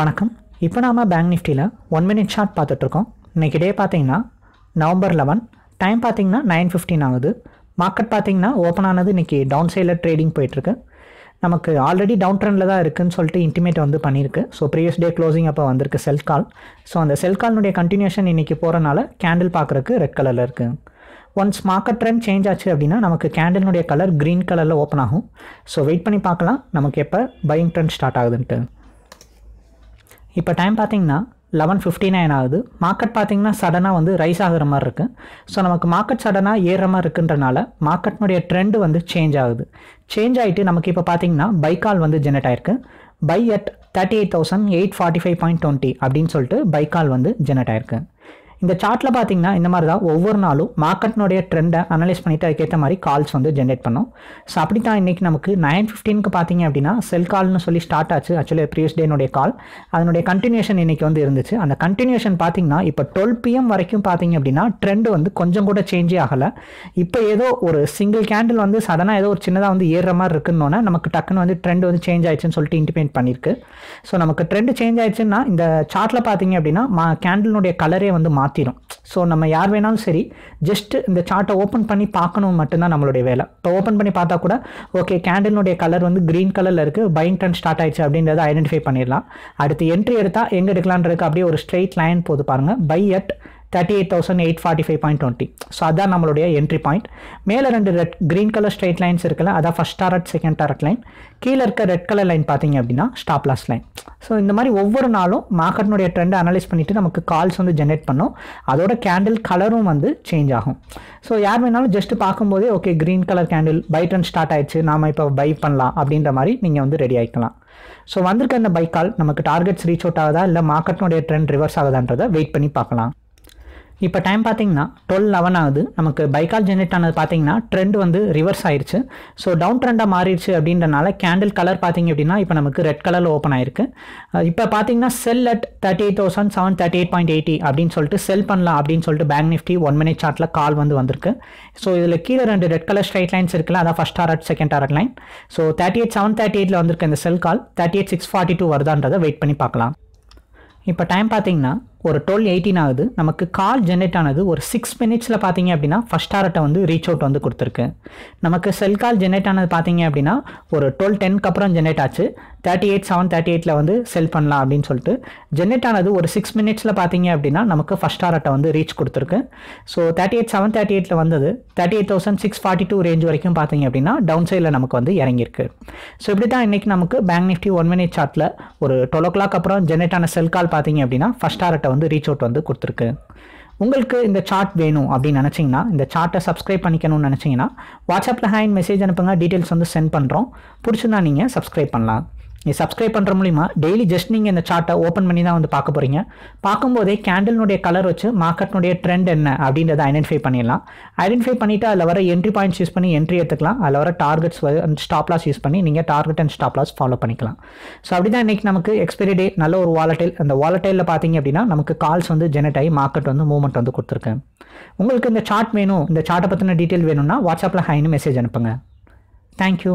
வணக்கம் இப்போ நாம் பேங்க் நிஃப்டியில் ஒன் மினிட் ஷார்ட் பார்த்துட்ருக்கோம் இன்றைக்கி டே பார்த்திங்கன்னா நவம்பர் லெவன் டைம் பார்த்திங்கன்னா நைன் ஃபிஃப்டின் ஆகுது மார்க்கெட் பார்த்திங்கன்னா ஓப்பன் ஆனது இன்றைக்கி டவுன் சைடில் ட்ரேடிங் போயிட்டுருக்கு நமக்கு ஆல்ரெடி டவுன் ட்ரெண்டில் தான் இருக்குதுன்னு சொல்லிட்டு இன்டிமேட் வந்து பண்ணியிருக்கு ஸோ ப்ரீவியஸ் டே க்ளோசிங் அப்போ வந்திருக்கு செல் கால் ஸோ அந்த செல் கால்னுடைய கண்டினியூஷன் இன்றைக்கி போகிறனால கேண்டில் பார்க்குறக்கு ரெட் கலரில் இருக்குது ஒன்ஸ் மார்க்கெட் ட்ரெண்ட் சேஞ்ச் ஆச்சு அப்படின்னா நமக்கு கேண்டில்னுடைய கலர் க்ரீன் கலரில் ஓப்பன் ஆகும் ஸோ வெயிட் பண்ணி பார்க்கலாம் நமக்கு எப்போ பையிங் ட்ரெண்ட் ஸ்டார்ட் ஆகுதுன்ட்டு இப்போ டைம் பார்த்தீங்கன்னா லெவன் ஃபிஃப்டி நைன் ஆகுது மார்க்கெட் பார்த்தீங்கன்னா சடனாக வந்து ரைஸ் ஆகிற மாதிரி இருக்குது ஸோ நமக்கு மார்க்கெட் சடனாக ஏறுற மாதிரி இருக்குன்றனால மார்க்கெட்னுடைய ட்ரெண்டு வந்து சேஞ்ச் ஆகுது சேஞ்ச் ஆகிட்டு நமக்கு இப்போ பை பைக்கால் வந்து ஜெனரேட் ஆயிருக்கு buy at thirty eight thousand eight forty five point twenty அப்படின்னு சொல்லிட்டு பைக்கால் வந்து ஜெனரேட் ஆயிருக்கு இந்த சார்ட்டில் பார்த்தீங்கன்னா இந்த மாதிரி தான் ஒவ்வொரு நாளும் மார்க்கெட்னுடைய ட்ரெண்டை அனலைஸ் பண்ணிவிட்டு அதுக்கேற்ற மாதிரி கால்ஸ் வந்து ஜென்ரேட் பண்ணோம் ஸோ அப்படி தான் இன்றைக்கி நமக்கு நைன் ஃபிஃப்டீனுக்கு பார்த்தீங்க அப்படின்னா செல் கால்னு சொல்லி ஸ்டார்ட் ஆச்சு ஆக்சுவலி ப்ரீவியஸ் டேனுடைய கால் அதனுடைய கண்டினியூஷன் இன்றைக்கி வந்து இருந்துச்சு அந்த கண்டினியூஷன் பார்த்தீங்கன்னா இப்போ டுவெல் பிஎம் வரைக்கும் பார்த்தீங்க அப்படின்னா ட்ரெண்டு வந்து கொஞ்சம் கூட சேஞ்சே ஆகலை இப்போ ஏதோ ஒரு சிங்கிள் கேண்டில் வந்து சடனாக ஏதோ ஒரு சின்னதாக வந்து ஏறுற மாதிரி இருக்குன்னு நமக்கு டக்குன்னு வந்து ட்ரெண்டு வந்து சேஞ்ச் ஆயிடுச்சுன்னு சொல்லிட்டு இன்டிமேட் பண்ணியிருக்கு ஸோ நமக்கு ட்ரெண்டு சேஞ்ச் ஆயிடுச்சுன்னா இந்த சார்ட்டில் பார்த்தீங்க அப்படின்னா மா கேண்டிலுடைய கலரே வந்து மா மாற்றிடும் ஸோ நம்ம யார் வேணாலும் சரி ஜஸ்ட் இந்த சார்ட்டை ஓப்பன் பண்ணி பார்க்கணும் மட்டும்தான் நம்மளுடைய வேலை இப்போ ஓப்பன் பண்ணி பார்த்தா கூட ஓகே கேண்டிலுடைய கலர் வந்து க்ரீன் கலரில் இருக்குது பைங் டன் ஸ்டார்ட் ஆயிடுச்சு அப்படின்றத ஐடென்டிஃபை பண்ணிடலாம் அடுத்து என்ட்ரி எடுத்தால் எங்கே எடுக்கலான்றதுக்கு அப்படியே ஒரு ஸ்ட்ரெயிட் லைன் போது பாருங்கள் buy at thirty eight thousand eight forty five point twenty so அதான் நம்மளுடைய என்ட்ரி பாயிண்ட் மேலே ரெண்டு red green colour straight lines இருக்குல்ல அதான் first target second target line கீழே இருக்க ரெட் கலர் லைன் பார்த்தீங்க அப்படின்னா ஸ்டாப் லாஸ் லைன் ஸோ இந்த மாதிரி ஒவ்வொரு நாளும் மார்க்கெட்னுடைய ட்ரெண்டை அனலைஸ் பண்ணிட்டு நமக்கு கால்ஸ் வந்து ஜென்ரேட் பண்ணும் அதோட கேண்டில் கலரும் வந்து சேஞ்ச் ஆகும் ஸோ யார் வேணாலும் ஜஸ்ட் பார்க்கும்போதே okay green colour candle buy trend start ஆயிடுச்சு நாம் இப்போ பை பண்ணலாம் அப்படின்ற மாதிரி நீங்கள் வந்து ரெடி ஆகிக்கலாம் ஸோ வந்திருக்க இந்த பைக்கால் நமக்கு டார்கெட்ஸ் ரீச் அவுட் ஆகுதா இல்லை மார்க்கெட்னுடைய ட்ரெண்ட் ரிவர்ஸ் ஆகுதான்றதை வெயிட் பண்ணி பார்க்கலாம் இப்போ டைம் பார்த்தீங்கன்னா டுவெல் லெவன் ஆகுது நமக்கு பைக்கால் ஜெனரேட் ஆனது பார்த்தீங்கன்னா ட்ரெண்ட் வந்து ரிவர்ஸ் ஆயிடுச்சு ஸோ டவுன் ட்ரெண்டாக மாறிடுச்சு அப்படின்றனால கேண்டில் கலர் பார்த்தீங்க அப்படின்னா இப்போ நமக்கு ரெட் கலரில் ஓப்பன் ஆயிருக்கு இப்போ பார்த்தீங்கன்னா sell at thirty eight thousand seven thirty eight point eighty அப்படின்னு சொல்லிட்டு செல் பண்ணலாம் அப்படின்னு சொல்லிட்டு பேங்க் நிஃப்டி ஒன் மினிட் சார்ட்டில் கால் வந்து வந்திருக்கு ஸோ இதில் கீழே ரெண்டு ரெட் கலர் ஸ்ட்ரைட் லைன்ஸ் இருக்குல்ல அதான் first target second target line so thirty eight seven thirty எயிட்டில் வந்திருக்க இந்த sell call thirty eight six forty two வருதான்றதை வெயிட் பண்ணி பார்க்கலாம் இப்போ டைம் பார்த்தீங்கன்னா ஒரு டுவெல் எயிட்டீன் ஆகுது நமக்கு கால் ஜென்ரேட் ஆனது ஒரு சிக்ஸ் மினிட்ஸில் பார்த்தீங்க அப்படின்னா ஃபஸ்ட் ஆர்ட்டை வந்து ரீச் அவுட் வந்து கொடுத்துருக்கு நமக்கு செல் கால் ஜென்ரேட் ஆனது பார்த்தீங்க அப்படின்னா ஒரு டுவெல் டென்க்கு அப்புறம் ஜென்ரேட் ஆச்சு தேர்ட்டி எயிட் செவன் தேர்ட்டி எயிட்டில் வந்து செல் பண்ணலாம் அப்படின்னு சொல்லிட்டு ஜென்ரேட் ஆனது ஒரு சிக்ஸ் மினிட்ஸில் பார்த்தீங்க அப்படின்னா நமக்கு ஃபஸ்ட் ஆர்ட்டை வந்து ரீச் கொடுத்துருக்கு so thirty eight seven thirty எயிட்டில் வந்தது thirty eight thousand six forty two range வரைக்கும் பார்த்தீங்க அப்படின்னா டவுன் சைடில் நமக்கு வந்து இறங்கியிருக்கு ஸோ இப்படி தான் இன்றைக்கி நமக்கு பேங்க் நிஃப்டி ஒன் மினிட் சார்ட்டில் ஒரு டுவெல் ஓ கிளாக் அப்புறம் ஜென்ரேட் ஆன செல் கால் பார்த்தீங்க அப்படின்னா ஃபஸ்ட் ஆர்ட்டை வந்து ரீச் அவுட் வந்து கொடுத்துருக்கு உங்களுக்கு இந்த சார்ட் வேணும் அப்படின்னு நினச்சிங்கன்னா இந்த சார்ட்டை சப்ஸ்கிரைப் பண்ணிக்கணும்னு நினச்சிங்கன்னா வாட்ஸ்அப்பில் ஹேண்ட் மெசேஜ் அனுப்புங்க டீட்டெயில்ஸ் வந்து சென்ட் பண்ணுறோம் பிடிச்சிருந்தா நீங்கள் சப்ஸ்கிரைப் பண்ணலாம் நீ சப்ஸ்கிரைப் பண்ணுற மூலிமா டெய்லி ஜஸ்ட் நீங்கள் இந்த சார்ட்டை ஓப்பன் பண்ணி தான் வந்து பார்க்க போகிறீங்க பார்க்கும்போதே கேண்டில்னுடைய கலர் வச்சு மார்க்கெட்னுடைய ட்ரெண்ட் என்ன அப்படின்றத ஐடென்டிஃபை பண்ணிடலாம் ஐடென்டிஃபை பண்ணிவிட்டு அதில் வர என்ட்ரி பாயிண்ட்ஸ் யூஸ் பண்ணி என்ட்ரி எடுத்துக்கலாம் அதில் வர targets and stop loss use பண்ணி நீங்கள் target and stop loss follow பண்ணிக்கலாம் ஸோ அப்படி தான் இன்றைக்கி நமக்கு எக்ஸ்பெரி டே நல்ல ஒரு வாலட்டைல் அந்த வாலட்டைலில் பார்த்தீங்க அப்படின்னா நமக்கு கால்ஸ் வந்து ஜெனரேட் ஆகி மார்க்கெட் வந்து மூவ்மெண்ட் வந்து கொடுத்துருக்கேன் உங்களுக்கு இந்த சார்ட் வேணும் இந்த சார்ட்டை பற்றின டீட்டெயில் வேணும்னா வாட்ஸ்அப்பில் ஹைன்னு மெசேஜ் அனுப்புங்க தேங்க்யூ